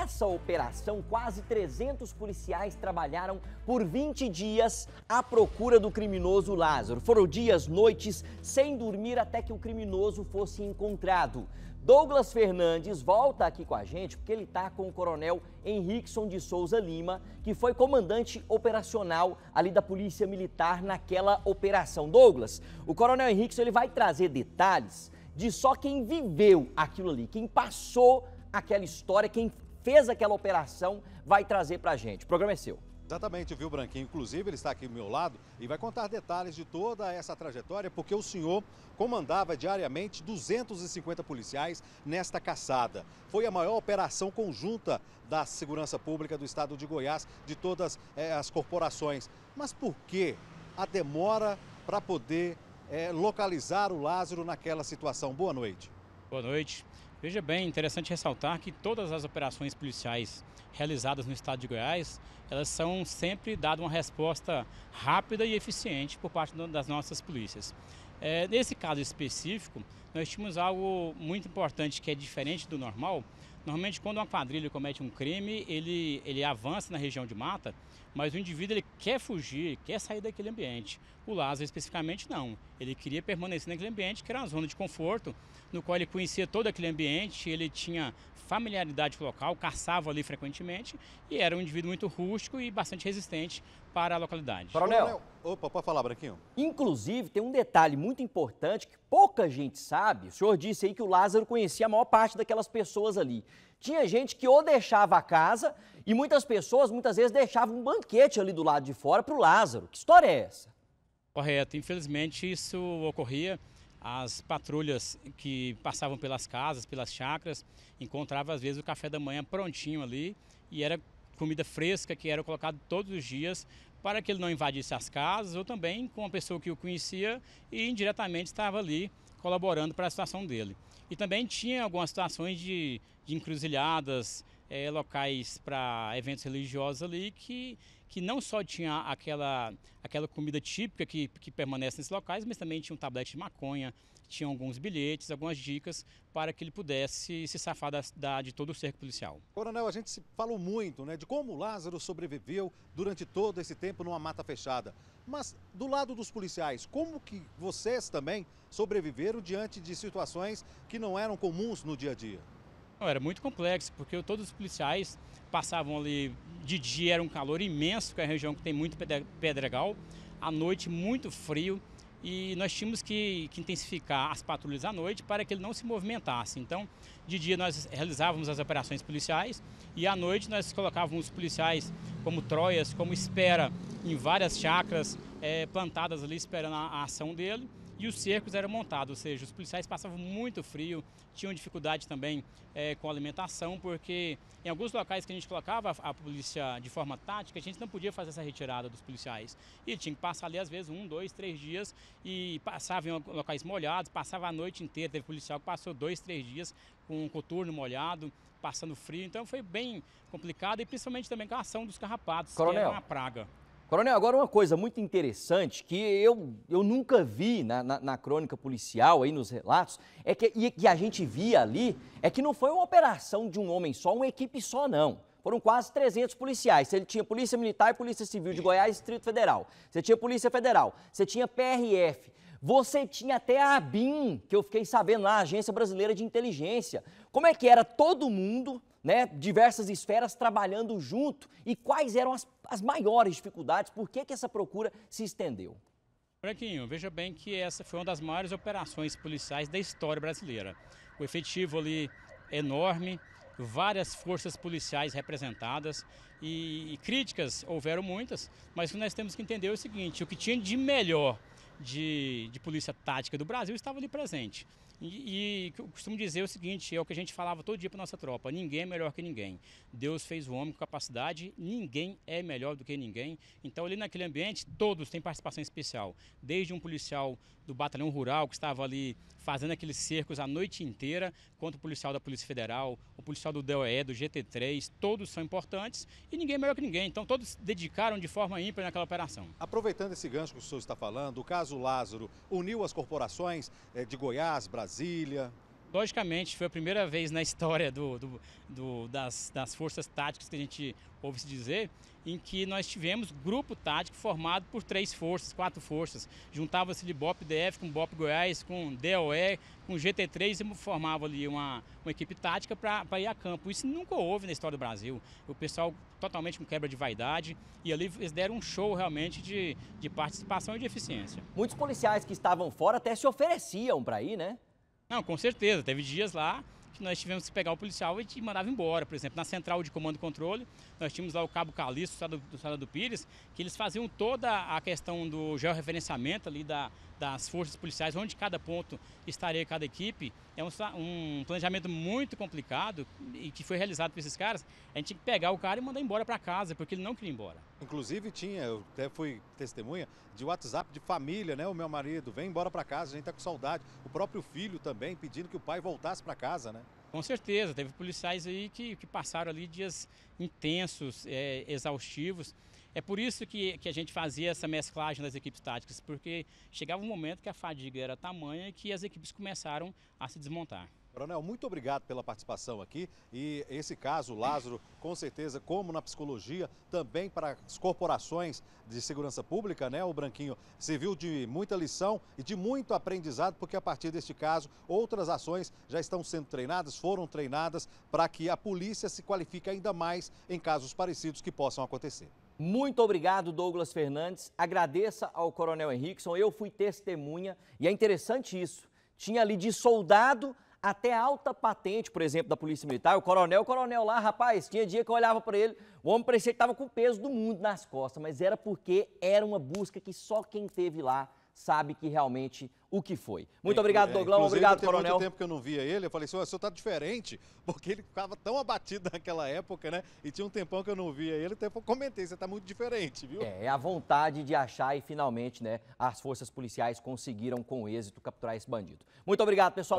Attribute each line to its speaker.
Speaker 1: Nessa operação, quase 300 policiais trabalharam por 20 dias à procura do criminoso Lázaro. Foram dias, noites, sem dormir até que o criminoso fosse encontrado. Douglas Fernandes volta aqui com a gente porque ele está com o coronel Henriqueson de Souza Lima, que foi comandante operacional ali da Polícia Militar naquela operação. Douglas, o coronel Henriqueson ele vai trazer detalhes de só quem viveu aquilo ali, quem passou aquela história, quem
Speaker 2: fez aquela operação vai trazer para a gente. O programa é seu. Exatamente, viu, Branquinho? Inclusive, ele está aqui ao meu lado e vai contar detalhes de toda essa trajetória, porque o senhor comandava diariamente 250 policiais nesta caçada. Foi a maior operação conjunta da segurança pública do estado de Goiás, de todas eh, as corporações. Mas por que a demora para poder eh, localizar o Lázaro
Speaker 3: naquela situação? Boa noite. Boa noite. Veja bem, interessante ressaltar que todas as operações policiais realizadas no estado de Goiás, elas são sempre dadas uma resposta rápida e eficiente por parte das nossas polícias. É, nesse caso específico, nós tínhamos algo muito importante que é diferente do normal, Normalmente, quando uma quadrilha comete um crime, ele, ele avança na região de mata, mas o indivíduo ele quer fugir, quer sair daquele ambiente. O Lázaro, especificamente, não. Ele queria permanecer naquele ambiente, que era uma zona de conforto, no qual ele conhecia todo aquele ambiente, ele tinha familiaridade com o local, caçava ali frequentemente, e era um indivíduo muito rústico e bastante resistente para a localidade. Coronel. Opa,
Speaker 2: pode
Speaker 1: falar, Branquinho. Inclusive, tem um detalhe muito importante que pouca gente sabe. O senhor disse aí que o Lázaro conhecia a maior parte daquelas pessoas ali. Tinha gente que ou deixava a casa e muitas pessoas, muitas vezes, deixavam um banquete ali do lado de fora para o
Speaker 3: Lázaro. Que história é essa? Correto. Infelizmente, isso ocorria. As patrulhas que passavam pelas casas, pelas chacras, encontravam às vezes o café da manhã prontinho ali e era comida fresca que era colocada todos os dias para que ele não invadisse as casas ou também com uma pessoa que o conhecia e indiretamente estava ali colaborando para a situação dele. E também tinha algumas situações de, de encruzilhadas, é, locais para eventos religiosos ali que que não só tinha aquela, aquela comida típica que, que permanece nesses locais, mas também tinha um tablete de maconha, tinha alguns bilhetes, algumas dicas para que ele pudesse se safar da, da, de todo o cerco policial.
Speaker 2: Coronel, a gente se falou muito né, de como Lázaro sobreviveu durante todo esse tempo numa mata fechada. Mas do lado dos policiais, como que vocês também sobreviveram diante de situações que não eram comuns no dia a dia?
Speaker 3: Era muito complexo, porque todos os policiais passavam ali de dia, era um calor imenso, que é a região que tem muito pedregal, à noite muito frio, e nós tínhamos que, que, intensificar as patrulhas à noite para que ele não se movimentasse. Então, de dia nós realizávamos as operações policiais e à noite nós colocávamos os policiais como troias, como espera em várias chacras é, plantadas ali esperando a, a ação dele e os cercos eram montados, ou seja, os policiais passavam muito frio, tinham dificuldade também é, com a alimentação, porque em alguns locais que a gente colocava a, a polícia de forma tática, a gente não podia fazer essa retirada dos policiais. E tinha que passar ali, às vezes, um, dois, três dias, e passava em locais molhados, passava a noite inteira, teve policial que passou dois, três dias com o coturno molhado, passando frio, então foi bem complicado, e principalmente também com a ação dos carrapatos, Coronel. que era uma praga.
Speaker 1: Coronel, agora uma coisa muito interessante que eu, eu nunca vi na, na, na crônica policial, aí nos relatos, é que, e, que a gente via ali, é que não foi uma operação de um homem só, uma equipe só, não. Foram quase 300 policiais. Ele tinha Polícia Militar e Polícia Civil de Goiás e Distrito Federal. Você tinha Polícia Federal, você tinha PRF, você tinha até a ABIN, que eu fiquei sabendo lá, a Agência Brasileira de Inteligência. Como é que era todo mundo né, diversas esferas trabalhando junto e quais eram as, as maiores dificuldades, por que, que essa procura se estendeu?
Speaker 3: Branquinho, veja bem que essa foi uma das maiores operações policiais da história brasileira. O efetivo ali enorme, várias forças policiais representadas e, e críticas houveram muitas, mas o que nós temos que entender é o seguinte, o que tinha de melhor de, de polícia tática do Brasil estava ali presente. E, e eu costumo dizer é o seguinte, é o que a gente falava todo dia para nossa tropa, ninguém é melhor que ninguém. Deus fez o homem com capacidade, ninguém é melhor do que ninguém. Então ali naquele ambiente, todos têm participação especial, desde um policial do batalhão rural que estava ali fazendo aqueles cercos a noite inteira contra o policial da Polícia Federal, o policial do DOE, do GT3, todos são importantes e ninguém é melhor que ninguém. Então todos dedicaram de forma ímpar naquela operação.
Speaker 2: Aproveitando esse gancho que o senhor está falando, o caso Lázaro uniu as corporações eh, de Goiás, Brasília,
Speaker 3: Logicamente, foi a primeira vez na história do, do, do, das, das forças táticas que a gente ouve se dizer, em que nós tivemos grupo tático formado por três forças, quatro forças. Juntava-se de BOP DF com BOP Goiás, com DOE, com GT3 e formava ali uma, uma equipe tática para ir a campo. Isso nunca houve na história do Brasil. O pessoal totalmente com quebra de vaidade e ali eles deram um show realmente de, de participação e de eficiência. Muitos policiais que estavam fora até se ofereciam para ir, né? Não, com certeza. Teve dias lá que nós tivemos que pegar o policial e te mandava embora. Por exemplo, na central de comando e controle, nós tínhamos lá o Cabo Calixto, do Estado do Pires, que eles faziam toda a questão do georreferenciamento ali da, das forças policiais, onde cada ponto estaria cada equipe. É um, um, planejamento muito complicado e que foi realizado por esses caras. A gente tinha que pegar o cara e mandar embora para casa, porque ele não queria ir embora.
Speaker 2: Inclusive tinha, eu até fui testemunha de WhatsApp de família, né? O meu marido vem embora para casa, a gente tá com saudade. O próprio filho também pedindo que o pai voltasse para casa, né?
Speaker 3: Com certeza, teve policiais aí que, que passaram ali dias intensos, é, exaustivos. É por isso que, que a gente fazia essa mesclagem das equipes táticas, porque chegava um momento que a fadiga era tamanha que as equipes começaram a se desmontar.
Speaker 2: Coronel, muito obrigado pela participação aqui. E esse caso, Lázaro, com certeza, como na psicologia, também para as corporações de segurança pública, né, o Branquinho, serviu de muita lição e de muito aprendizado, porque a partir deste caso, outras ações já estão sendo treinadas, foram treinadas para que a polícia se qualifique ainda mais em casos parecidos que possam acontecer. Muito obrigado, Douglas Fernandes.
Speaker 1: Agradeça ao Coronel Henriqueson. Eu fui testemunha e é interessante isso. Tinha ali de soldado até alta patente, por exemplo, da Polícia Militar, o coronel, o coronel lá, rapaz, tinha dia que eu olhava para ele, o homem parecia que estava com o peso do mundo nas costas, mas era porque era uma busca que só quem teve lá sabe que realmente o que foi. Muito obrigado, Doglão. É, obrigado, Coronel. muito
Speaker 2: tempo que eu não via ele. Eu falei assim, o senhor tá diferente, porque ele ficava tão abatido naquela época, né? E tinha um tempão que eu não via ele, até então eu comentei, você tá muito diferente, viu? É, é a vontade de
Speaker 1: achar e finalmente, né, as forças policiais conseguiram com êxito capturar esse bandido. Muito obrigado, pessoal.